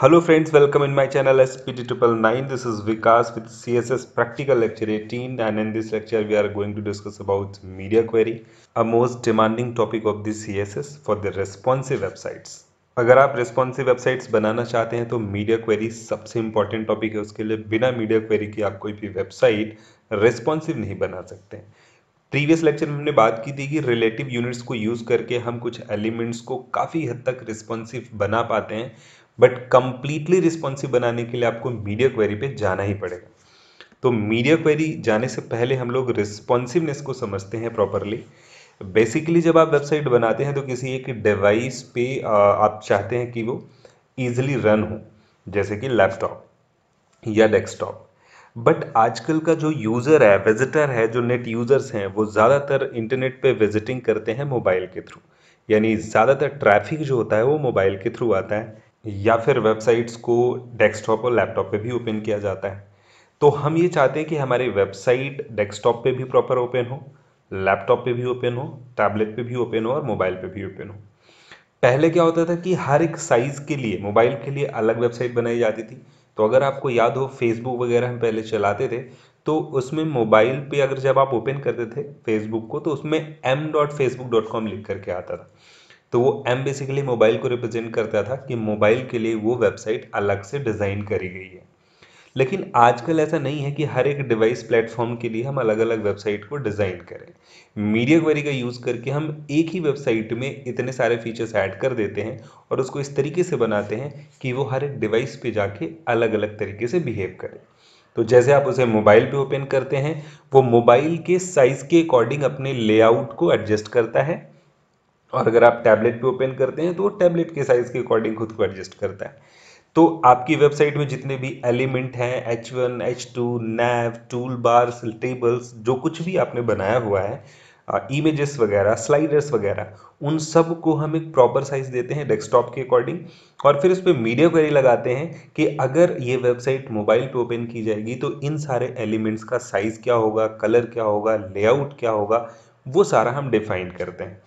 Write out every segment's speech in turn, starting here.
Hello friends welcome in my channel S P T triple nine this is Vikas with CSS practical lecture eighteen and in this lecture we are going to discuss about media query a most demanding topic of this CSS for the responsive websites अगर आप responsive websites बनाना चाहते हैं तो media query सबसे important topic है उसके लिए बिना मीडिया क्वेरी की आप कोई भी वेबसाइट रेस्पॉन्सिव नहीं बना सकते प्रीवियस लेक्चर में हमने बात की थी कि रिलेटिव यूनिट्स को यूज़ करके हम कुछ एलिमेंट्स को काफ़ी हद तक रिस्पॉन्सिव बना पाते हैं बट कंप्लीटली रिस्पॉन्सिव बनाने के लिए आपको मीडिया क्वेरी पे जाना ही पड़ेगा तो मीडिया क्वेरी जाने से पहले हम लोग रिस्पॉन्सिवनेस को समझते हैं प्रॉपरली बेसिकली जब आप वेबसाइट बनाते हैं तो किसी एक डिवाइस पे आप चाहते हैं कि वो ईजिली रन हो जैसे कि लैपटॉप या डेस्कटॉप बट आजकल का जो यूज़र है विजिटर है जो नेट यूज़र्स हैं वो ज़्यादातर इंटरनेट पे विजिटिंग करते हैं मोबाइल के थ्रू यानी ज़्यादातर ट्रैफिक जो होता है वो मोबाइल के थ्रू आता है या फिर वेबसाइट्स को डेस्कटॉप और लैपटॉप पे भी ओपन किया जाता है तो हम ये चाहते हैं कि हमारी वेबसाइट डेस्कटॉप पे भी प्रॉपर ओपन हो लैपटॉप पे भी ओपन हो टैबलेट पे भी ओपन हो और मोबाइल पे भी ओपन हो पहले क्या होता था कि हर एक साइज़ के लिए मोबाइल के लिए अलग वेबसाइट बनाई जाती थी तो अगर आपको याद हो फेसबुक वगैरह हम पहले चलाते थे तो उसमें मोबाइल पे अगर जब आप ओपन करते थे फेसबुक को तो उसमें M dot Facebook dot com लिख करके आता था तो वो एम बेसिकली मोबाइल को रिप्रेजेंट करता था कि मोबाइल के लिए वो वेबसाइट अलग से डिज़ाइन करी गई है लेकिन आजकल ऐसा नहीं है कि हर एक डिवाइस प्लेटफॉर्म के लिए हम अलग अलग वेबसाइट को डिज़ाइन करें मीडिया क्वेरी का यूज़ करके हम एक ही वेबसाइट में इतने सारे फीचर्स ऐड कर देते हैं और उसको इस तरीके से बनाते हैं कि वो हर एक डिवाइस पे जाके अलग अलग तरीके से बिहेव करे तो जैसे आप उसे मोबाइल पे ओपन करते हैं वो मोबाइल के साइज़ के अकॉर्डिंग अपने लेआउट को एडजस्ट करता है और अगर आप टैबलेट पे ओपन करते हैं तो वो टैबलेट के साइज़ के अकॉर्डिंग खुद को एडजस्ट करता है तो आपकी वेबसाइट में जितने भी एलिमेंट हैं H one H two nav tool bars tables जो कुछ भी आपने बनाया हुआ है इमेजेस वगैरह स्लाइडर्स वगैरह उन सब को हम एक प्रॉपर साइज़ देते हैं डेस्कटॉप के अकॉर्डिंग और फिर उस पर मीडिया क्वेरी लगाते हैं कि अगर ये वेबसाइट मोबाइल पे ओपन की जाएगी तो इन सारे एलिमेंट्स का साइज़ क्या होगा कलर क्या होगा लेआउट क्या होगा वो सारा हम डिफाइन करते हैं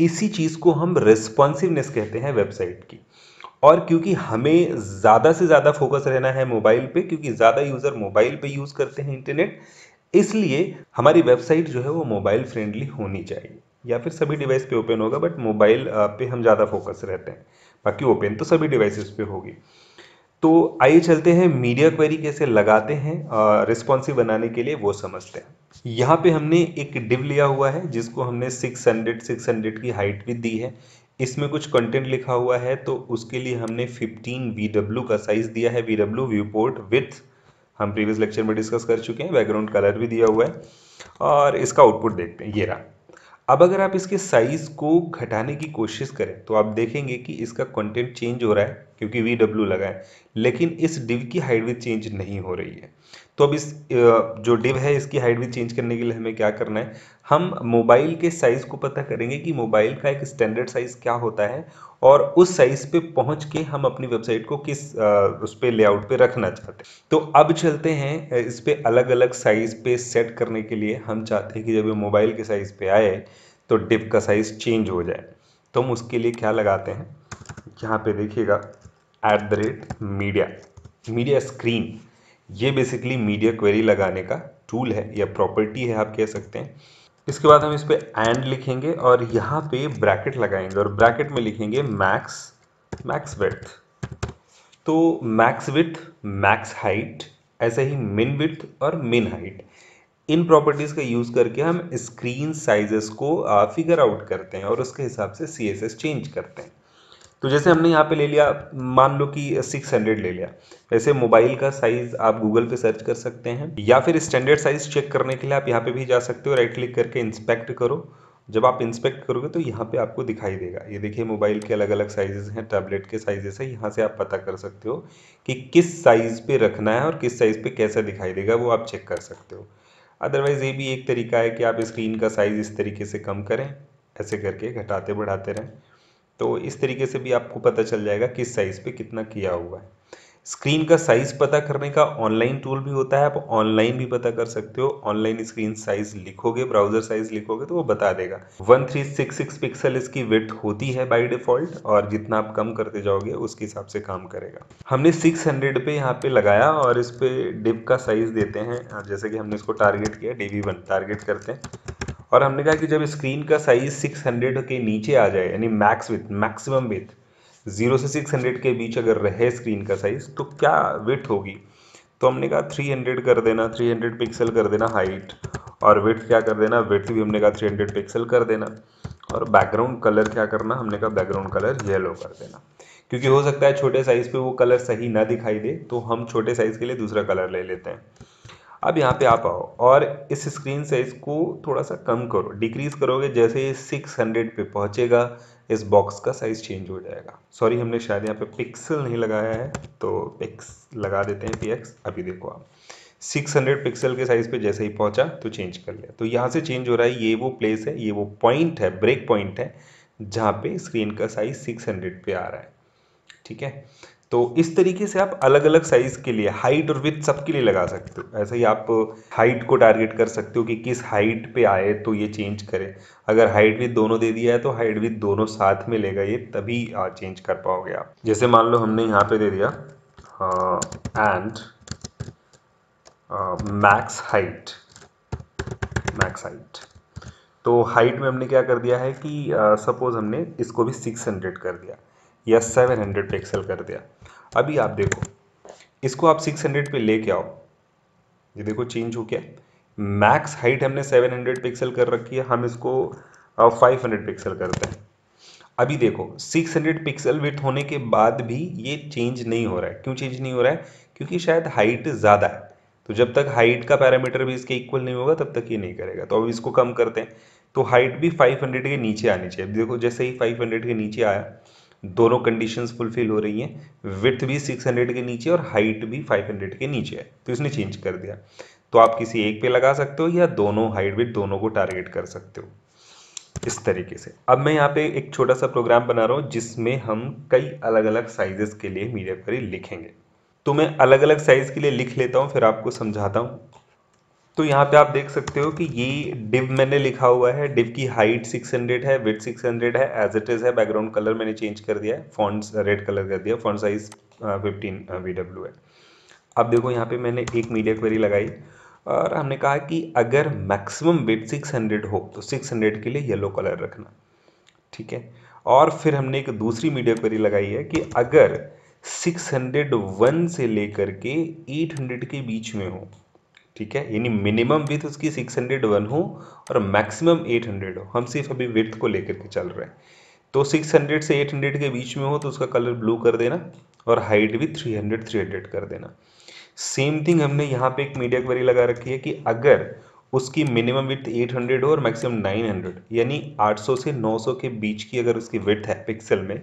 इसी चीज़ को हम रिस्पॉन्सिवनेस कहते हैं वेबसाइट की और क्योंकि हमें ज़्यादा से ज़्यादा फोकस रहना है मोबाइल पे क्योंकि ज़्यादा यूज़र मोबाइल पे यूज़ करते हैं इंटरनेट इसलिए हमारी वेबसाइट जो है वो मोबाइल फ्रेंडली होनी चाहिए या फिर सभी डिवाइस पे ओपन होगा बट मोबाइल पे हम ज़्यादा फोकस रहते हैं बाकी ओपन तो सभी डिवाइसेस पे होगी तो आइए चलते हैं मीडिया क्वेरी कैसे लगाते हैं रिस्पॉन्सिव बनाने के लिए वो समझते हैं यहाँ पे हमने एक डिव लिया हुआ है जिसको हमने 600 600 की हाइट भी दी है इसमें कुछ कंटेंट लिखा हुआ है तो उसके लिए हमने 15 VW का साइज दिया है VW व्यू पोर्ट विथ हम प्रीवियस लेक्चर में डिस्कस कर चुके हैं बैकग्राउंड कलर भी दिया हुआ है और इसका आउटपुट देखते हैं ये रहा अब अगर आप इसके साइज़ को घटाने की कोशिश करें तो आप देखेंगे कि इसका कंटेंट चेंज हो रहा है क्योंकि वी डब्ल्यू लगा है लेकिन इस डिव की हाइट भी चेंज नहीं हो रही है तो अब इस जो डिव है इसकी हाइट भी चेंज करने के लिए हमें क्या करना है हम मोबाइल के साइज़ को पता करेंगे कि मोबाइल का एक स्टैंडर्ड साइज़ क्या होता है और उस साइज पे पहुंच के हम अपनी वेबसाइट को किस उस पर लेआउट पे रखना चाहते हैं तो अब चलते हैं इस पर अलग अलग साइज़ पे सेट करने के लिए हम चाहते हैं कि जब ये मोबाइल के साइज़ पे आए तो डिप का साइज़ चेंज हो जाए तो हम उसके लिए क्या लगाते हैं यहाँ पे देखिएगा at the rate media media screen ये बेसिकली मीडिया क्वेरी लगाने का टूल है या प्रॉपर्टी है आप कह सकते हैं इसके बाद हम इस पर एंड लिखेंगे और यहाँ पे ब्रैकेट लगाएंगे और ब्रैकेट में लिखेंगे मैक्स मैक्स विथ तो मैक्स विथ मैक्स हाइट ऐसे ही मिन विथ और मिन हाइट इन प्रॉपर्टीज़ का यूज़ करके हम स्क्रीन साइजेस को फिगर आउट करते हैं और उसके हिसाब से सी चेंज करते हैं तो जैसे हमने यहाँ पे ले लिया मान लो कि 600 ले लिया वैसे मोबाइल का साइज आप गूगल पे सर्च कर सकते हैं या फिर स्टैंडर्ड साइज चेक करने के लिए आप यहाँ पे भी जा सकते हो राइट क्लिक करके इंस्पेक्ट करो जब आप इंस्पेक्ट करोगे तो यहाँ पे आपको दिखाई देगा ये देखिए मोबाइल के अलग अलग साइजेस हैं टैबलेट के साइजेस हैं यहाँ से आप पता कर सकते हो कि किस साइज़ पे रखना है और किस साइज़ पे कैसा दिखाई देगा वो आप चेक कर सकते हो अदरवाइज़ ये भी एक तरीका है कि आप स्क्रीन का साइज़ इस तरीके से कम करें ऐसे करके घटाते बढ़ाते रहें तो इस तरीके से भी आपको पता चल जाएगा किस साइज़ पे कितना किया हुआ है स्क्रीन का साइज़ पता करने का ऑनलाइन टूल भी होता है आप ऑनलाइन भी पता कर सकते हो ऑनलाइन स्क्रीन साइज़ लिखोगे ब्राउज़र साइज़ लिखोगे तो वो बता देगा 1366 पिक्सल इसकी विथ होती है बाय डिफ़ॉल्ट और जितना आप कम करते जाओगे उसके हिसाब से काम करेगा हमने 600 पे यहाँ पे लगाया और इस पर डिप का साइज़ देते हैं जैसे कि हमने इसको टारगेट किया डी वन टारगेट करते हैं और हमने कहा कि जब स्क्रीन का साइज 600 के नीचे आ जाए यानी max width maximum width zero से 600 के बीच अगर रहे स्क्रीन का साइज़ तो क्या विथ होगी तो हमने कहा 300 कर देना 300 पिक्सल कर देना हाइट और विथ क्या कर देना विथ भी हमने कहा 300 पिक्सल कर देना और बैकग्राउंड कलर क्या करना हमने कहा बैकग्राउंड कलर येलो कर देना क्योंकि हो सकता है छोटे साइज़ पे वो कलर सही ना दिखाई दे तो हम छोटे साइज़ के लिए दूसरा कलर ले लेते हैं अब यहाँ पे आप आओ और इस स्क्रीन साइज़ को थोड़ा सा कम करो डिक्रीज़ करोगे जैसे ये सिक्स हंड्रेड पे पहुँचेगा इस बॉक्स का साइज़ चेंज हो जाएगा सॉरी हमने शायद यहाँ पे पिक्सल नहीं लगाया है तो पिक्स लगा देते हैं पी अभी देखो आप 600 पिक्सल के साइज़ पे जैसे ही पहुंचा तो चेंज कर लिया तो यहाँ से चेंज हो रहा है ये वो प्लेस है ये वो पॉइंट है ब्रेक पॉइंट है जहाँ पे स्क्रीन का साइज़ हंड्रेड पे आ रहा है ठीक है तो इस तरीके से आप अलग अलग साइज़ के लिए हाइट और विथ सबके लिए लगा सकते हो ऐसे ही आप हाइट को टारगेट कर सकते हो कि किस हाइट पे आए तो ये चेंज करें अगर हाइट विथ दोनों दे दिया है तो हाइट विथ दोनों साथ में लेगा ये तभी चेंज कर पाओगे आप जैसे मान लो हमने यहाँ पे दे दिया and max height max height तो हाइट में हमने क्या कर दिया है कि सपोज़ uh, हमने इसको भी 600 कर दिया या 700 पिक्सल कर दिया अभी आप देखो इसको आप 600 पे लेके आओ ये देखो चेंज हो गया मैक्स हाइट हमने 700 पिक्सल कर रखी है हम इसको 500 पिक्सल करते हैं अभी देखो 600 पिक्सल विथ होने के बाद भी ये चेंज नहीं हो रहा है क्यों चेंज नहीं हो रहा है क्योंकि शायद हाइट ज़्यादा है तो जब तक हाइट का पैरामीटर भी इसके इक्वल नहीं होगा तब तक ये नहीं करेगा तो अब इसको कम करते हैं तो हाइट भी 500 के नीचे आनी चाहिए देखो जैसे ही 500 के नीचे आया दोनों कंडीशंस फुलफिल हो रही हैं विथ भी 600 के नीचे और हाइट भी 500 के नीचे है तो इसने चेंज कर दिया तो आप किसी एक पे लगा सकते हो या दोनों हाइट विथ दोनों को टारगेट कर सकते हो इस तरीके से अब मैं यहाँ पे एक छोटा सा प्रोग्राम बना रहा हूँ जिसमें हम कई अलग अलग साइजेस के लिए मीडिया क्वेरी लिखेंगे तो मैं अलग अलग साइज़ के लिए लिख लेता हूँ फिर आपको समझाता हूँ तो यहाँ पे आप देख सकते हो कि ये डिव मैंने लिखा हुआ है डिव की हाइट 600 है विथ 600 है एज इट इज़ है बैकग्राउंड कलर मैंने चेंज कर दिया है फॉन्ट्स रेड कलर कर दिया फॉन्ट साइज 15 वी है अब देखो यहाँ पे मैंने एक मीडिया क्वेरी लगाई और हमने कहा कि अगर मैक्सिमम सिक्स 600 हो तो 600 के लिए येलो कलर रखना ठीक है और फिर हमने एक दूसरी मीडिया क्वेरी लगाई है कि अगर वन से लेकर के हंड्रेड के बीच में हो ठीक है यानी मिनिमम विथ उसकी 601 हो और मैक्सिमम 800 हो हम सिर्फ अभी विथ को लेकर के चल रहे हैं तो 600 से 800 के बीच में हो तो उसका कलर ब्लू कर देना और हाइट भी 300 300 कर देना सेम थिंग हमने यहाँ पे एक मीडिया क्वेरी लगा रखी है कि अगर उसकी मिनिमम विथ 800 हो और मैक्सिमम 900 यानी 800 से 900 के बीच की अगर उसकी विथ है पिक्सल में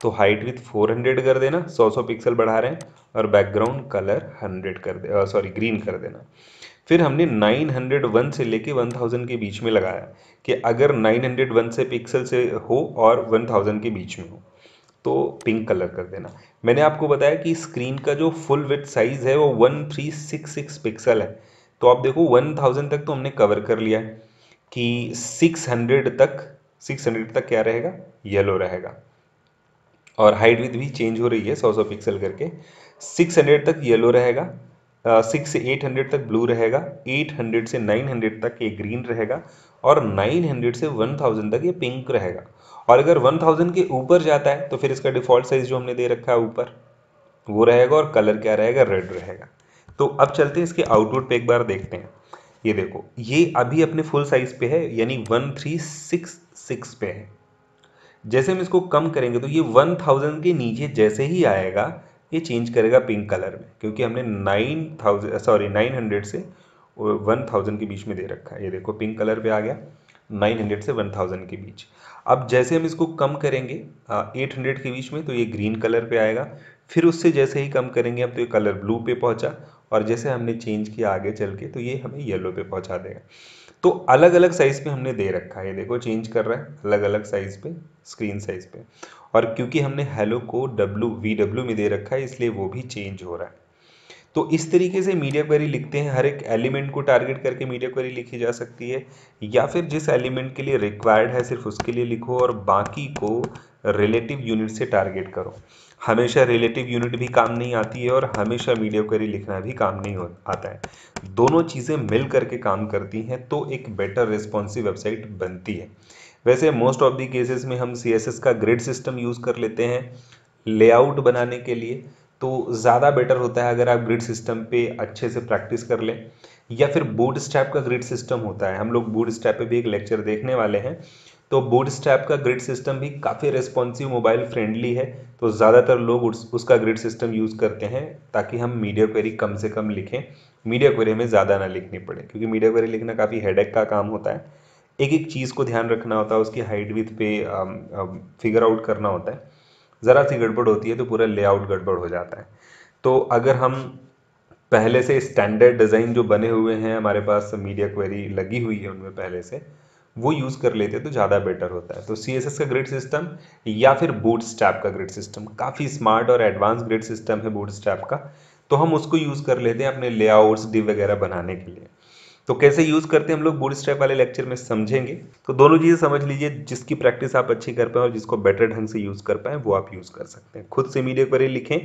तो हाइट विथ 400 कर देना 100 100 पिक्सल बढ़ा रहे हैं और बैकग्राउंड कलर 100 कर दे सॉरी ग्रीन कर देना फिर हमने 901 से लेके 1000 के बीच में लगाया कि अगर 901 से पिक्सल से हो और 1000 के बीच में हो तो पिंक कलर कर देना मैंने आपको बताया कि स्क्रीन का जो फुल विथ साइज़ है वो 1366 पिक्सल है तो आप देखो 1000 तक तो हमने कवर कर लिया है कि 600 तक 600 तक क्या रहेगा येलो रहेगा और हाइट विथ भी चेंज हो रही है सौ सौ पिक्सल करके सिक्स हंड्रेड तक येलो रहेगा सिक्स से एट हंड्रेड तक ब्लू रहेगा एट हंड्रेड से नाइन हंड्रेड तक ये ग्रीन रहेगा और नाइन हंड्रेड से वन थाउजेंड तक ये पिंक रहेगा और अगर वन थाउजेंड के ऊपर जाता है तो फिर इसका डिफ़ॉल्ट साइज़ जो हमने दे रखा है ऊपर वो रहेगा और कलर क्या रहेगा रेड रहेगा तो अब चलते हैं इसके आउटपुट पे एक बार देखते हैं ये देखो ये अभी अपने फुल साइज़ पे है यानी वन थ्री सिक्स सिक्स पे है जैसे हम इसको कम करेंगे तो ये वन थाउजेंड के नीचे जैसे ही आएगा ये चेंज करेगा पिंक कलर में क्योंकि हमने nine thousand sorry nine hundred से वन थाउजेंड के बीच में दे रखा है ये देखो पिंक कलर पे आ गया नाइन हंड्रेड से वन थाउजेंड के बीच अब जैसे हम इसको कम करेंगे एट हंड्रेड के बीच में तो ये ग्रीन कलर पर आएगा फिर उससे जैसे ही कम करेंगे अब तो ये कलर ब्लू पर पहुँचा और जैसे हमने चेंज किया आगे चल के तो ये हमें येलो पे पहुंचा देगा तो अलग अलग साइज़ पे हमने दे रखा है देखो चेंज कर रहा है अलग अलग साइज़ पे स्क्रीन साइज़ पे और क्योंकि हमने हेलो को डब्ल्यू वी डब्ल्यू में दे रखा है इसलिए वो भी चेंज हो रहा है तो इस तरीके से मीडिया क्वेरी लिखते हैं हर एक एलिमेंट को टारगेट करके मीडिया क्वेरी लिखी जा सकती है या फिर जिस एलिमेंट के लिए रिक्वायर्ड है सिर्फ उसके लिए लिखो और बाकी को रिलेटिव यूनिट से टारगेट करो हमेशा रिलेटिव यूनिट भी काम नहीं आती है और हमेशा क्वेरी लिखना भी काम नहीं हो आता है दोनों चीज़ें मिल करके काम करती हैं तो एक बेटर रिस्पॉन्सिव वेबसाइट बनती है वैसे मोस्ट ऑफ दी केसेस में हम सी का ग्रिड सिस्टम यूज़ कर लेते हैं लेआउट बनाने के लिए तो ज़्यादा बेटर होता है अगर आप ग्रिड सिस्टम पे अच्छे से प्रैक्टिस कर लें या फिर बूट स्टैप का ग्रिड सिस्टम होता है हम लोग बूट स्टैप पर भी एक लेक्चर देखने वाले हैं तो स्टैप का ग्रिड सिस्टम भी काफ़ी रेस्पॉन्सिव मोबाइल फ्रेंडली है तो ज़्यादातर लोग उस, उसका ग्रिड सिस्टम यूज़ करते हैं ताकि हम मीडिया क्वेरी कम से कम लिखें मीडिया क्वेरी हमें ज़्यादा ना लिखनी पड़े क्योंकि मीडिया क्वेरी लिखना काफ़ी हेडेक का काम होता है एक एक चीज़ को ध्यान रखना होता है उसकी हाइट विथ पे फिगर आउट करना होता है ज़रा सी गड़बड़ होती है तो पूरा लेआउट गड़बड़ हो जाता है तो अगर हम पहले से स्टैंडर्ड डिज़ाइन जो बने हुए हैं हमारे पास मीडिया क्वेरी लगी हुई है उनमें पहले से वो यूज़ कर लेते हैं तो ज़्यादा बेटर होता है तो सी का ग्रिड सिस्टम या फिर बूट का ग्रिड सिस्टम काफ़ी स्मार्ट और एडवांस ग्रिड सिस्टम है बूट का तो हम उसको यूज़ कर लेते हैं अपने लेआउट्स डी वगैरह बनाने के लिए तो कैसे यूज़ करते हैं हम लोग बूट स्ट्रैप वाले लेक्चर में समझेंगे तो दोनों चीज़ें समझ लीजिए जिसकी प्रैक्टिस आप अच्छी कर पाए और जिसको बेटर ढंग से यूज़ कर पाएँ वो आप यूज़ कर सकते हैं खुद से मीडिया पर लिखें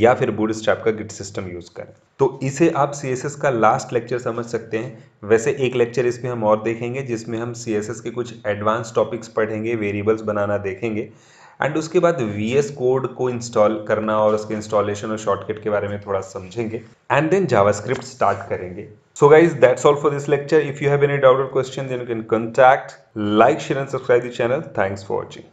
या फिर बूट स्ट्रैप का गिट सिस्टम यूज़ करें तो इसे आप सी का लास्ट लेक्चर समझ सकते हैं वैसे एक लेक्चर इसमें हम और देखेंगे जिसमें हम सी के कुछ एडवांस टॉपिक्स पढ़ेंगे वेरिएबल्स बनाना देखेंगे एंड उसके बाद वी एस कोड को इंस्टॉल करना और उसके इंस्टॉलेशन और शॉर्टकट के बारे में थोड़ा समझेंगे एंड देन जावास्क्रिप्ट स्टार्ट करेंगे So guys, that's all for this lecture. If you have any doubt or question, then you can contact, like, share and subscribe the channel. Thanks for watching.